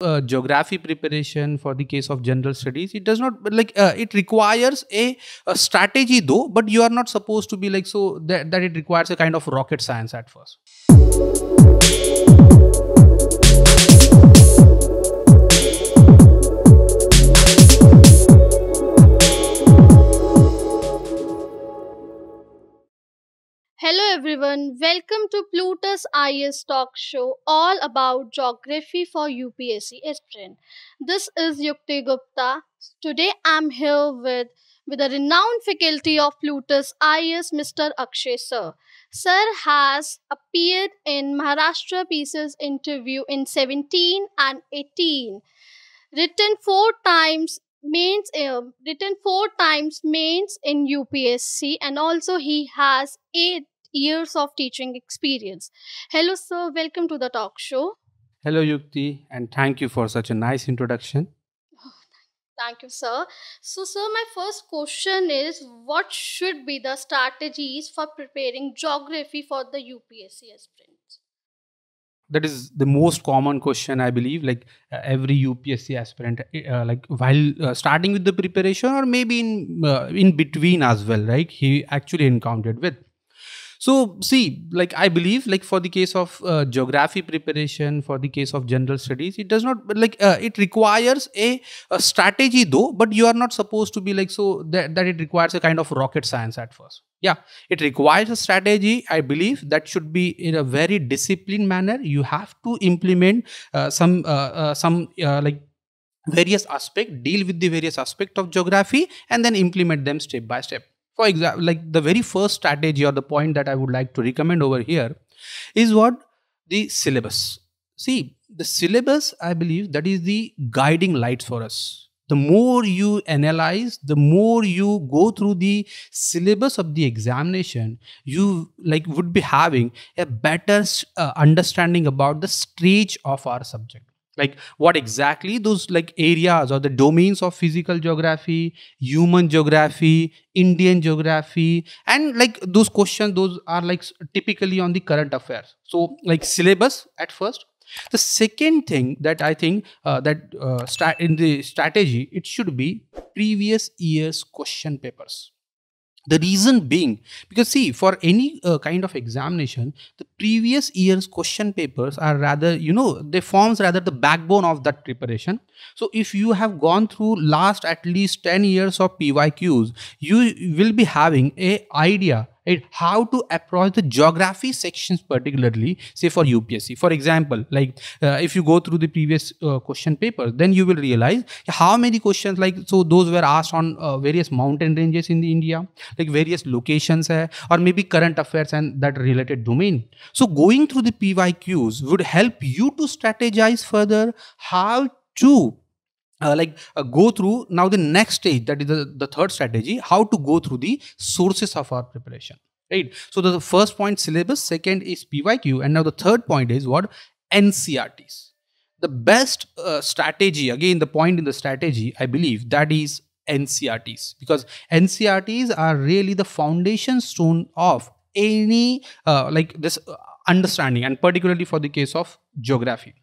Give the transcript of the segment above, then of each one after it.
uh, geography preparation for the case of general studies it does not like uh, it requires a, a, strategy though but you are not supposed to be like so that, that it requires a kind of rocket science at first Hello everyone, welcome to Plutus IS talk show all about geography for UPSC aspirant. This is Yukti Gupta. Today I'm here with with a renowned faculty of Plutus IS, Mr. Akshay Sir. Sir has appeared in Maharashtra Pieces interview in 17 and 18, written four times mains uh, written four times mains in UPSC and also he has eight years of teaching experience. Hello, sir. Welcome to the talk show. Hello, Yukti, and thank you for such a nice introduction. Thank you, sir. So, sir, my first question is what should be the strategies for preparing geography for the UPSC aspirants? That is the most common question, I believe. Like uh, every UPSC aspirant, uh, uh, like while uh, starting with the preparation, or maybe in uh, in between as well, right? He actually encountered with. So, see, like I believe, like for the case of uh, geography preparation, for the case of general studies, it does not like uh, it requires a, a, strategy though, but you are not supposed to be like so that, that it requires a kind of rocket science at first. Yeah, it requires a strategy. I believe that should be in a very disciplined manner. You have to implement uh, some uh, uh, some uh, like various aspect, deal with the various aspect of geography, and then implement them step by step for example, like the very first strategy or the point that I would like to recommend over here is what the syllabus. See, the syllabus, I believe, that is the guiding light for us. The more you analyze, the more you go through the syllabus of the examination, you like would be having a better uh, understanding about the stage of our subject like what exactly those like areas or the domains of physical geography human geography indian geography and like those questions those are like typically on the current affairs so like syllabus at first the second thing that i think uh, that uh, in the strategy it should be previous years question papers the reason being, because see, for any uh, kind of examination, the previous year's question papers are rather, you know, they forms rather the backbone of that preparation. So if you have gone through last at least 10 years of PYQs, you will be having a idea right how to approach the geography sections particularly say for upsc for example like uh, if you go through the previous uh, question paper then you will realize how many questions like so those were asked on uh, various mountain ranges in the india like various locations hai, eh, or maybe current affairs and that related domain so going through the pyqs would help you to strategize further how to uh, like uh, go through now the next stage that is the, the third strategy how to go through the sources of our preparation right so the, the first point syllabus second is pyq and now the third point is what ncrts the best uh, strategy again the point in the strategy i believe that is ncrts because ncrts are really the foundation stone of any uh, like this uh, understanding and particularly for the case of geography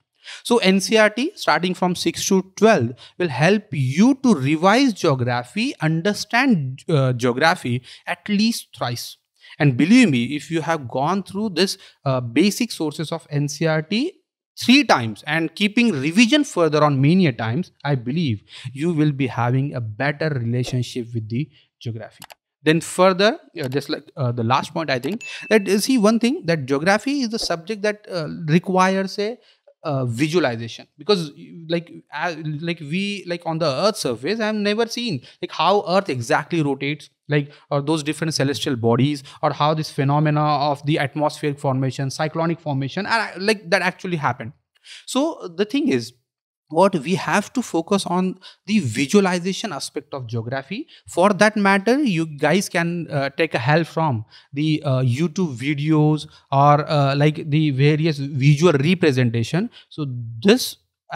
so NCRT starting from 6 to 12 will help you to revise geography, understand uh, geography at least thrice. And believe me, if you have gone through this uh, basic sources of NCRT three times and keeping revision further on many times, I believe you will be having a better relationship with the geography then further uh, just like uh, the last point i think that uh, see one thing that geography is the subject that uh, requires a uh, visualization because like like we like on the earth surface i've never seen like how earth exactly rotates like or those different celestial bodies or how this phenomena of the atmospheric formation cyclonic formation are like that actually happened so the thing is what we have to focus on the visualization aspect of geography for that matter you guys can uh, take a help from the uh, youtube videos or uh, like the various visual representation so this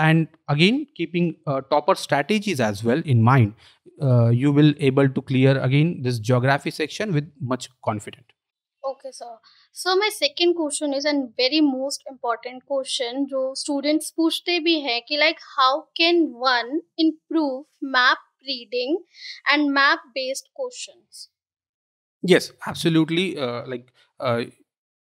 and again keeping uh, topper strategies as well in mind uh, you will able to clear again this geography section with much confident okay sir sir my second question is and very most important question जो students पूछते भी हैं कि like how can one improve map reading and map based questions yes absolutely like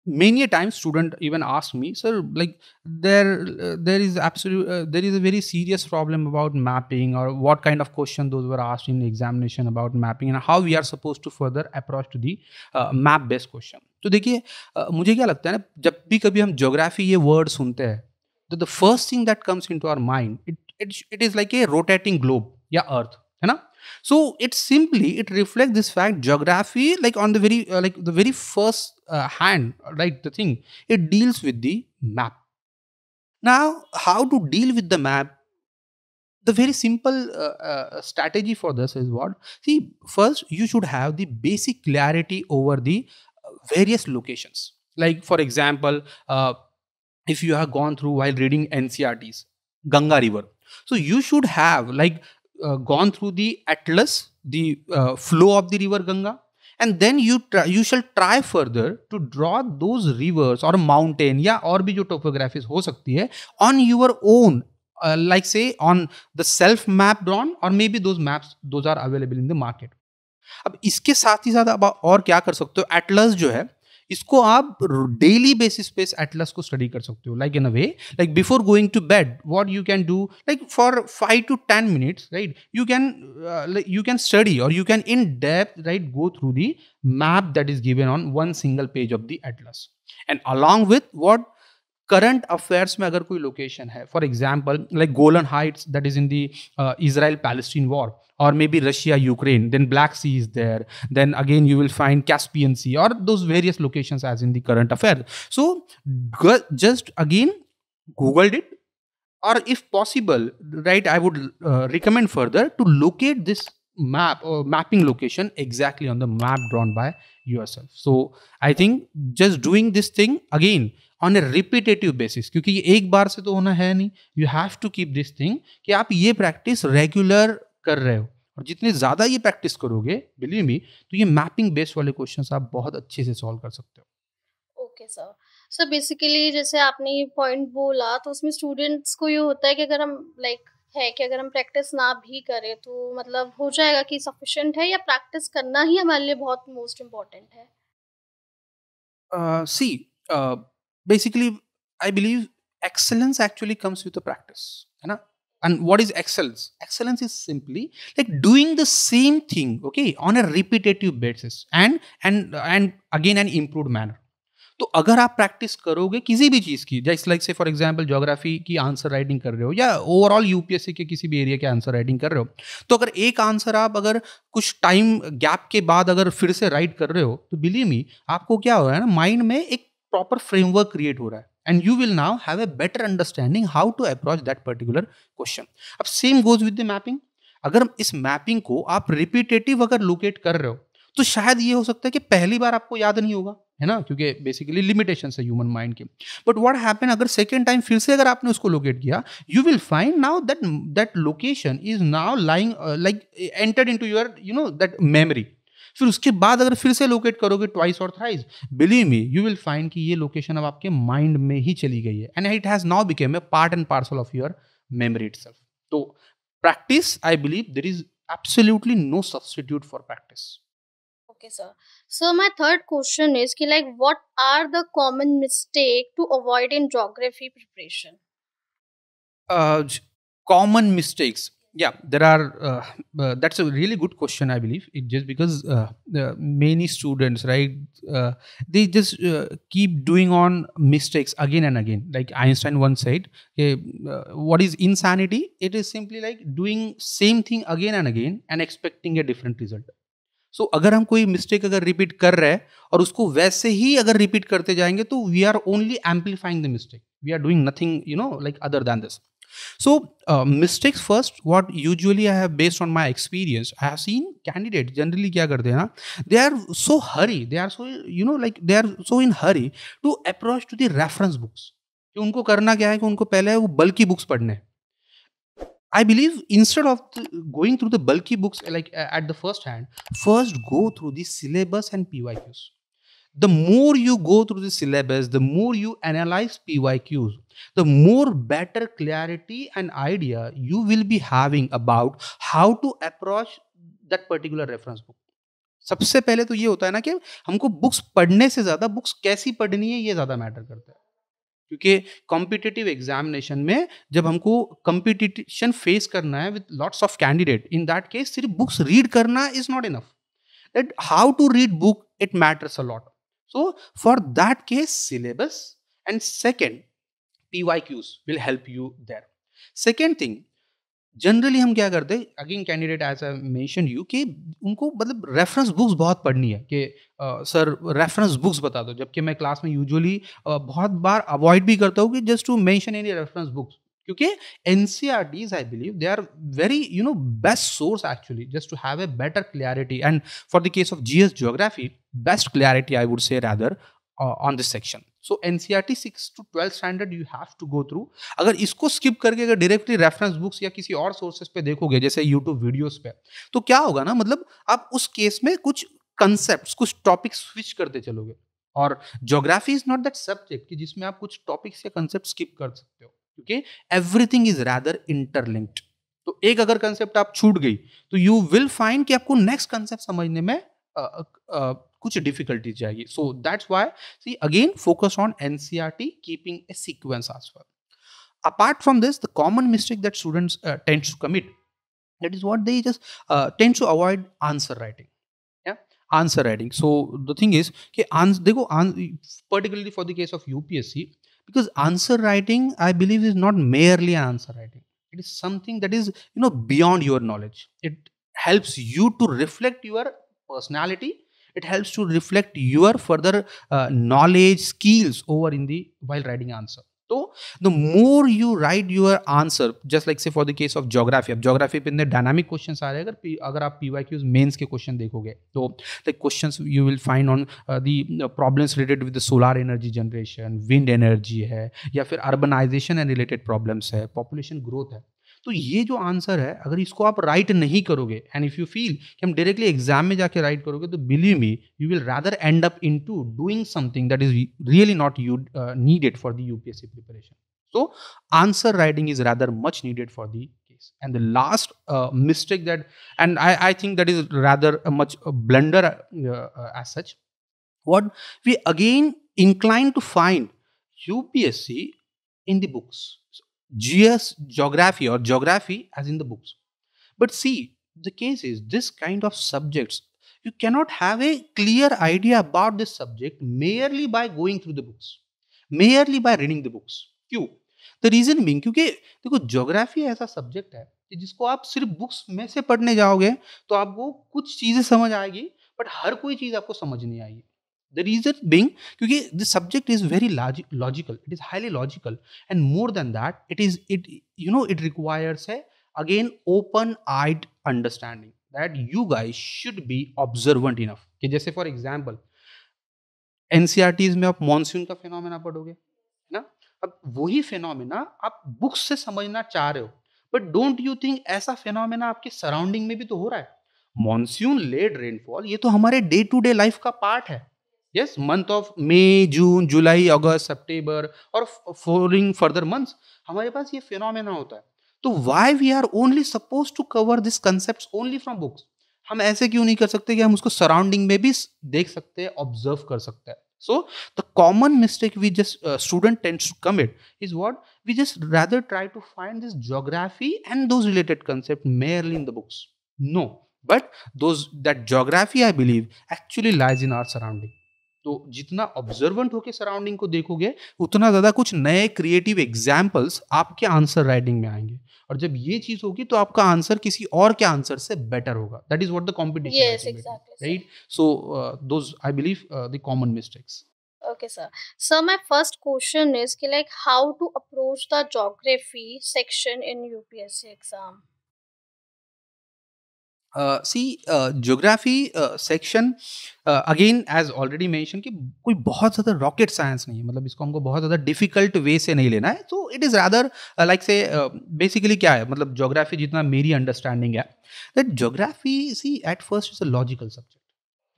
many a time student even ask me sir like there uh, there is absolute uh, there is a very serious problem about mapping or what kind of question those were asked in the examination about mapping and how we are supposed to further approach to the uh, map based question तो देखिए मुझे क्या लगता है ना जब भी कभी हम ज्योग्राफी ये वर्ड सुनते हैं तो the first thing that comes in to our mind it it it is like a rotating globe या अर्थ है ना so it simply it reflects this fact geography like on the very uh, like the very first uh, hand like the thing it deals with the map now how to deal with the map the very simple uh, uh strategy for this is what see first you should have the basic clarity over the uh, various locations like for example uh, if you have gone through while reading ncrts ganga river so you should have like Uh, gone through the atlas, the uh, flow of the river Ganga, and then you you shall try further to draw those rivers और mountain या और भी जो topographies हो सकती है on your own like say on the self map drawn और may be those maps those are available in the market अब इसके साथ ही साथ अब और क्या कर सकते हो एटलस जो है इसको आप डेली बेसिस पे एटलस को स्टडी कर सकते हो like in a way like before going to bed what you can do like for five to ten minutes right you can you can study और you can in depth right go through the map that is given on one single page of the atlas and along with what current affairs में अगर कोई location है for example like Golan Heights that is in the Israel Palestine war और may be Russia Ukraine then black sea is there then again you will find Caspian sea और दो various location as in the current affair so just again Google it और if possible right I would recommend further to locate this map mapping location exactly on the map drawn by your self so I think just doing this thing again on a repetitive basis क्योंकि ये एक बार से तो होना है नहीं you have to keep this thing कि आप ये प्रैक्टिस रेगुलर कर रहे हो और जितने ज़्यादा ये प्रैक्टिस करोगे बिलीव मी तो ये मैपिंग बेस्ड वाले क्वेश्चन आप बहुत अच्छे से सॉल्व कर सकते हो ओके सर सर बेसिकली जैसे आपने ये पॉइंट बोला तो उसमें स्टूडेंट्स को ये होता है कि अगर हम लाइक like, है कि अगर हम प्रैक्टिस ना भी करें तो मतलब हो जाएगा कि सफिशिएंट है या प्रैक्टिस करना ही हमारे लिए बहुत मोस्ट इम्पॉर्टेंट है see uh, uh, basically I believe excellence actually comes with practice है ना and what is excellence excellence is simply like doing the same thing okay on a repetitive basis and and and again an improve manner तो अगर आप practice करोगे किसी भी चीज़ की जैसे like say for example geography की आंसर राइटिंग कर रहे हो या ओवरऑल यूपीएससी के किसी भी एरिया के आंसर राइटिंग कर रहे हो तो अगर एक आंसर आप अगर कुछ टाइम गैप के बाद अगर फिर से राइट कर रहे हो तो बिलीव मी आपको क्या हो रहा है ना माइंड में एक प्रॉपर फ्रेमवर्क क्रिएट हो रहा है and you will now have a better understanding how to approach that particular question अब same goes with the mapping अगर इस मैपिंग को आप रिपीटेटिव अगर लोकेट कर रहे हो तो शायद ये हो सकता है कि पहली बार आपको याद नहीं होगा है ना क्योंकि बेसिकली लिमिटेशन है ह्यूमन माइंड के बट वॉट हैपन अगर सेकेंड टाइम फिर से अगर आपने उसको लोकेट किया you will find now that that location is now lying like entered in to your you know that memory फिर उसके बाद अगर फिर से लोकेट करोगे ट्वाइस और thrice believe me you will find कि ये लोकेशन अब आपके माइंड में ही चली गई है and it has now became a part and parcel of your memory it तो practice I believe there is absolutely no substitute for practice okay sir so my third question is ki like what are the common mistake to avoid in geography preparation uh common yeah there are uh, uh, that's a really good question i believe it just because uh, many students right uh, they just uh, keep doing on mistakes again and again like einstein once said okay, what is insanity it is simply like doing same thing again and again and expecting a different result so so, अगर हम कोई mistake अगर repeat कर रहे हैं और उसको वैसे ही अगर रिपीट करते जाएंगे तो we are only amplifying the mistake we are doing nothing you know like other than this So uh, mistakes first, what usually I have based on my experience, I have seen candidates generally क्या करते हैं ना, they are so hurry, they are so you know like they are so in hurry to approach to the reference books. कि उनको करना क्या है कि उनको पहले वो बल्कि बुक्स पढ़ने हैं I believe instead of going through the bulky books like at the first hand, first go through the syllabus and PYQs. the more you go through the syllabus, the more you analyze PYQs, the more better clarity and idea you will be having about how to approach that particular reference book. सबसे पहले तो ये होता है ना कि हमको books पढ़ने से ज़्यादा बुक्स कैसी पढ़नी है ये ज़्यादा मैटर करता है क्योंकि कॉम्पिटिटिव एग्जामिनेशन में जब हमको कॉम्पिटिशन फेस करना है with lots of candidate in that case सिर्फ बुक्स रीड करना is not enough that how to read book it matters a lot So for that case, syllabus and second PYQs will help you there. Second thing, generally हम क्या करते हैं again candidate as I mention you कि उनको मतलब reference books बहुत पढ़नी है कि सर रेफरेंस बुक्स बता दो जबकि मैं क्लास में यूजुअली बहुत बार अवॉइड भी करता हूँ कि just to mention any reference books क्योंकि these I believe they are very you know best source actually just to have a better clarity and for the case of as geography best clarity I would say rather on this section so N C R T six to twelfth standard you have to go through अगर इसको skip करके अगर directly reference books या किसी और sources पे देखोगे जैसे यूट्यूब वीडियोज पे तो क्या होगा ना मतलब आप उस केस में कुछ कंसेप्ट कुछ टॉपिक स्विच करते चलोगे और geography is not that subject कि जिसमें आप कुछ टॉपिक्स या कंसेप्ट स्किप कर सकते हो क्योंकि एवरीथिंग इज रैदर इंटरलिंक्ड तो एक अगर कंसेप्ट आप छूट गई तो यू विल फाइंड कि आपको नेक्स्ट कंसेप्ट समझने में आ, आ, आ, कुछ डिफिकल्टीज जाएगी so that's why see again focus on NCERT keeping a sequence as well apart from this the common mistake that students tent to commit that is what they tent to avoid answer writing answer writing so the thing is के answer देखो particularly for the case of UPSC because answer writing i believe is not merely answer writing it is something that is you know beyond your knowledge it helps you to reflect your personality it helps to reflect your further uh, knowledge skills over in the while writing answer तो the more you write your answer just like say for the case of geography अब geography पे अंदर dynamic question आ रहे हैं अगर अगर आप P Y Qs mains के क्वेश्चन देखोगे तो like question you will find on the problems related with solar energy generation wind energy है या फिर अर्बनाइजेशन एंड रिलेटेड प्रॉब्लम्स है पॉपुलेशन ग्रोथ है तो ये जो आंसर है अगर इसको आप राइट नहीं करोगे एंड इफ यू फील कि हम डायरेक्टली एग्जाम में जाके राइट करोगे तो believe me you will rather end up in to doing something that is really not you needed for the UPSC preparation so answer writing is rather much needed for the and the last uh, mistake that and I, I think that is rather a much a uh, blunder uh, uh, as such what we again inclined to find upsc in the books so GS geography और geography as in the books but see the case is this kind of subjects you cannot have a clear idea about this subject merely by going through the books merely by reading the books क्यों the reason being क्योंकि देखो geography ऐसा subject है कि जिसको आप सिर्फ books में से पढ़ने जाओगे तो आपको कुछ चीज़ें समझ आएगी बट हर कोई चीज़ आपको समझ नहीं आएगी द रीजन बिंग क्योंकि the subject is very logical it is highly logical and more than that it is it you know it requires है again open eyed understanding that you guys should be observant enough कि जैसे for example N C R Ts में आप monsoon का phenomena पढ़ोगे ना अब वही फिनोमिना आप बुक्स से समझना चाह रहे हो बट डोंट यू थिंक ऐसा फिनोमिना आपके सराउंडिंग में भी तो हो रहा है मानसून लेट रेनफॉल ये तो हमारे डे टू डे लाइफ का पार्ट है yes month of May June July August September और फॉलोइंग फर्दर मंथ हमारे पास ये फिनोमेना होता है तो why we are only suppose to cover this concept only from books हम ऐसे क्यों नहीं कर सकते कि हम उसको सराउंडिंग में भी देख सकते हैं ऑब्जर्व कर सकते हैं so the common mistake we just student tents to commit is what we just rather try to find this geography and those related concept merely in the books no but those that geography I believe actually lies in our surrounding तो जितना observant होकर surrounding को देखोगे उतना ज़्यादा कुछ नए creative examples आपके आंसर राइटिंग में आएंगे और जब ये चीज होगी तो आपका आंसर किसी और के आंसर से बेटर होगा that is what the competition yes exactly right so those I believe the common mistakes okay sir so my first question is कि like how to approach the geography section in UPSC exam see geography section again as already mention कि कोई बहुत ज़्यादा rocket science नहीं है मतलब इसको हमको बहुत ज़्यादा डिफिकल्ट वे से नहीं लेना है so it is rather like say basically क्या है मतलब ज्योग्राफी जितना मेरी अंडरस्टैंडिंग है that geography see at first is a logical subject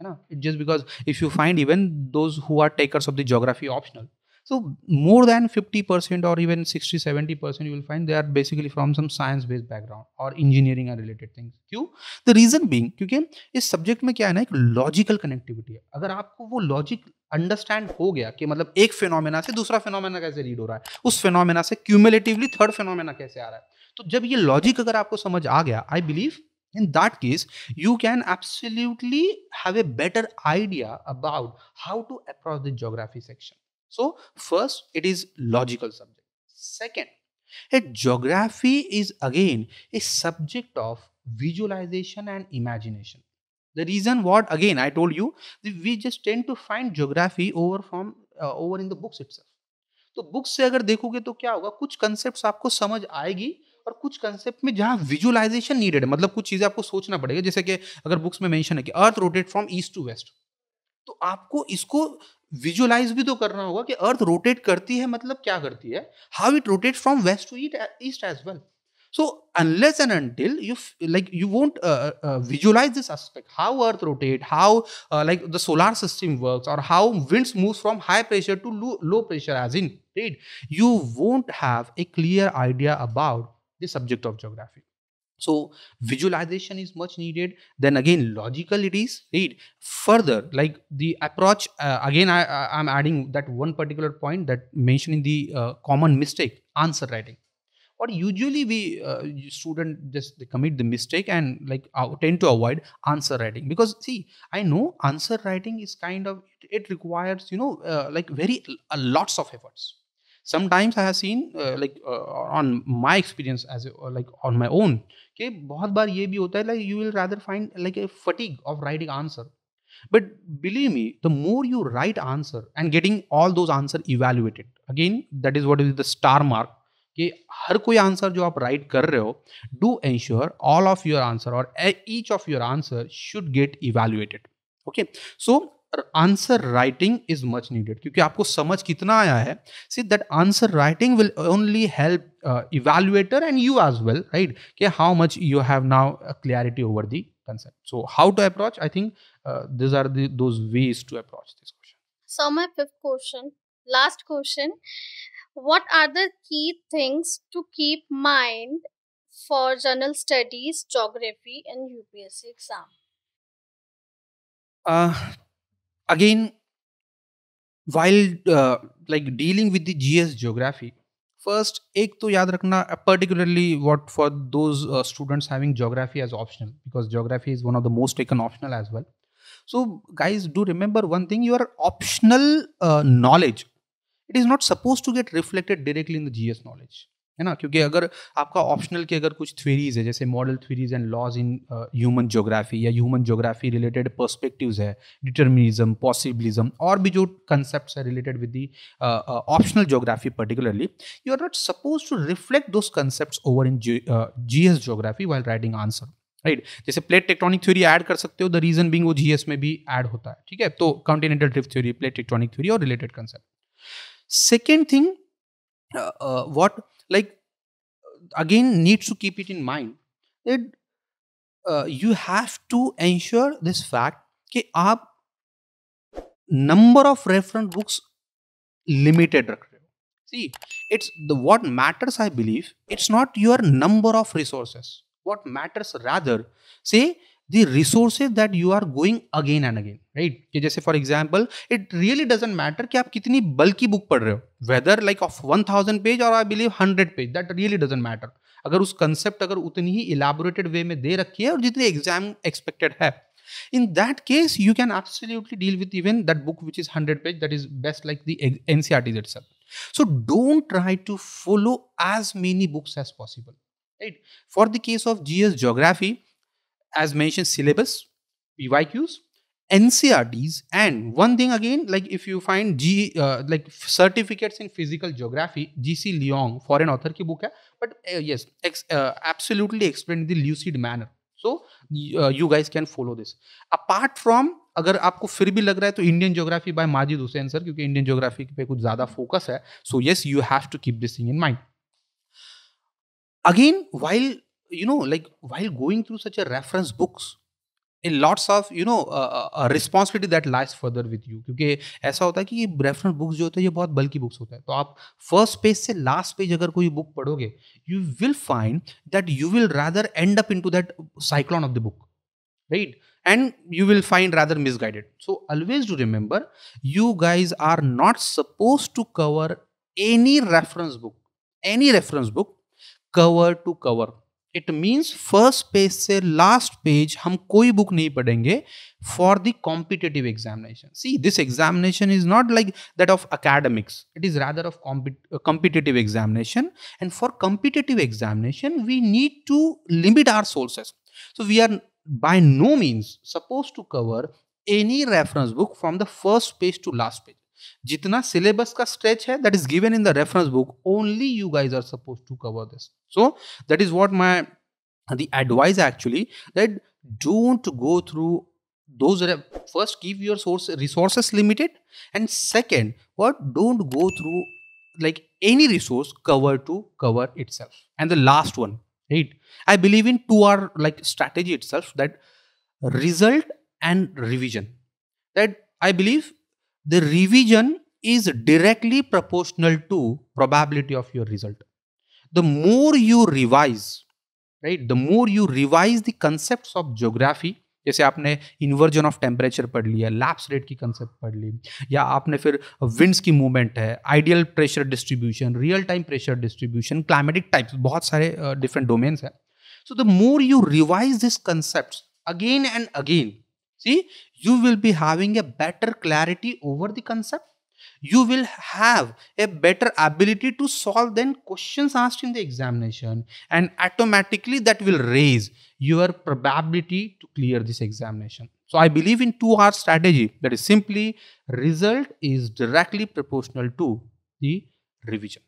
है ना it just because if you find even those who are takers of the geography optional So more than 50% or even 60, 70% you will find they are basically from some science-based background or engineering and related things. क्यों? The reason being क्योंकि इस subject में क्या है ना एक logical connectivity है अगर आपको वो logic अंडरस्टैंड हो गया कि मतलब एक फिनोमेना से दूसरा फिनोमेना कैसे रीड हो रहा है उस फिनोमेना से क्यूमुलेटिवली थर्ड फिनोमेना कैसे आ रहा है तो जब ये लॉजिक अगर आपको समझ आ गया I believe in that case you can absolutely have a better idea about how to approach the geography section So first, it is logical subject. Second, a geography is again a subject of visualization and imagination. The reason what again I told you, we just tend to find geography over from uh, over in the books itself. तो book से अगर देखोगे तो क्या होगा कुछ concept आपको समझ आएगी और कुछ कंसेप्ट में जहां विजुअलाइजेशन नीडेड है मतलब कुछ चीज़ें आपको सोचना पड़ेगा जैसे कि अगर बुक्स में मेंशन है कि earth rotate from east to west तो आपको इसको विजुअलाइज भी तो करना होगा कि अर्थ रोटेट करती है मतलब क्या करती है how it rotate from west to east as well so unless an until you like you won't visualise this aspect how earth rotate how like the solar system work और how winds move from high pressure to low pressure as in right you won't have a clear idea about the subject of geography so visualization is much needed then again logical it is Read further like the approach uh, again i i'm adding that one particular point that mentioning the uh, common mistake answer writing What usually we uh, student just commit the mistake and like uh, tend to avoid answer writing because see i know answer writing is kind of it, it requires you know uh, like very lots of efforts sometimes i have seen uh, like uh, on my experience as uh, like on my own okay bahut bar ye bhi hota you will rather find like a fatigue of writing answer but believe me the more you write answer and getting all those answer evaluated again that is what is the star mark कि हर कोई answer जो आप right कर रहे हो do ensure all of your answer और each of your answer should get answer writing is much needed क्योंकि आपको समझ कितना आया है see that answer writing will only help evaluator and you as well right कि how much you have now clarity over the concept so how to approach I think this are those ways to approach this question so my fifth question last question what are the key things to keep mind for general studies geography and UPSC exam again while uh, like dealing with the gs geography first ek to yaad rakhna uh, particularly what for those uh, students having geography as optional because geography is one of the most taken optional as well so guys do remember one thing your optional uh, knowledge it is not supposed to get reflected directly in the gs knowledge है ना क्योंकि अगर आपका optional की अगर कुछ theories है जैसे model theories and laws in human geography या ह्यूमन ज्योग्राफी रिलेटेड पर्सपेक्टिव्स है डिटर्मिनिज्म पॉसिबिलिज्म और भी जो कंसेप्ट है related with the optional geography particularly you are not suppose to reflect those concept over in G S geography while writing answer right जैसे plate tectonic theory add कर सकते हो the reason being वो GS में भी add होता है ठीक है तो continental drift theory plate tectonic theory और related concept second thing Uh, uh, what like again needs to keep it in mind that uh, you have to ensure this fact कि आप number of reference books limited see it's the what matters i believe it's not your number of resources what matters rather say the resources that you are going again and again right कि जैसे for example it really doesn't matter कि आप कितनी बल्कि book पढ़ रहे हो whether like of 1000 page or I believe 100 page that really doesn't matter अगर उस कंसेप्ट अगर उतनी ही इलाबोरेटेड वे में दे रखी है और जितनी एग्जाम एक्सपेक्टेड है in that case you can absolutely deal with even that book which is 100 page that is best like the ncrt itself so don't try to follow as many books as possible right for the case of gs geography as mentioned syllabus pyqs ncrts and one thing again like if you find g uh, like certificates in physical geography gc leong foreign author ki book hai but uh, yes ex, uh, absolutely explained the lucid manner so uh, you guys can follow this apart from अगर आपको फिर भी लग रहा है तो Indian geography by Majid Hussain sir क्योंकि Indian geography पे कुछ ज्यादा फोकस है so yes you have to keep this thing in mind again while you know, like while going through such a reference books, in lots of you know a responsibility that lies further with you because ऐसा होता है कि ये reference books जो होते हैं ये बहुत bulky books होते हैं तो आप first page से last page अगर कोई book पढ़ोगे you will find that you will rather end up into that cyclone of the book right and you will find rather misguided so always do remember you guys are not supposed to cover any reference book any reference book cover to cover it means first page से last page हम कोई book नहीं पढ़ेंगे for the competitive examination see this examination is not like that of academics it is rather of competitive examination and for competitive examination we need to limit our sources so we are by no means supposed to cover any reference book from the first page to last page Jitna syllabus का stretch है that is given in the reference book only you guys are suppose to cover this so that is the advice actually that don't go through those first keep your source resources limited and second what don't go through like any resource cover to cover itself and the last one right i believe in two hour like strategy itself that result and revision that i believe the revision is directly proportional to probability of your result the more you revise right the more you revise the concepts of geography जैसे आपने inversion of temperature पढ़ लिया lapse rate की concept पढ़ ली या आपने फिर winds की मूवमेंट है ideal pressure distribution real time pressure distribution climatic types बहुत सारे डिफरेंट uh, डोमेन्स हैं so the more you revise this concept again and again See, you will be having a better clarity over the concept. You will have a better ability to solve then questions asked in the examination and automatically that will raise your probability to clear this examination. So I believe in two R strategy that is simply result is directly proportional to the revision.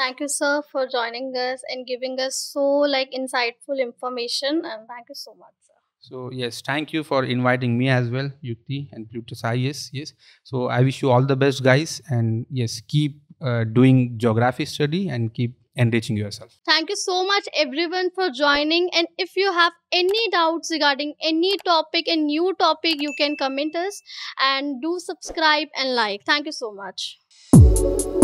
Thank you sir for joining us and giving us so like insightful information and thank you so much sir. So yes, thank you for inviting me as well, Yukti and Plutus. Ah, yes, yes. So I wish you all the best, guys, and yes, keep uh, doing geography study and keep enriching yourself. Thank you so much, everyone, for joining. And if you have any doubts regarding any topic, a new topic, you can comment us and do subscribe and like. Thank you so much.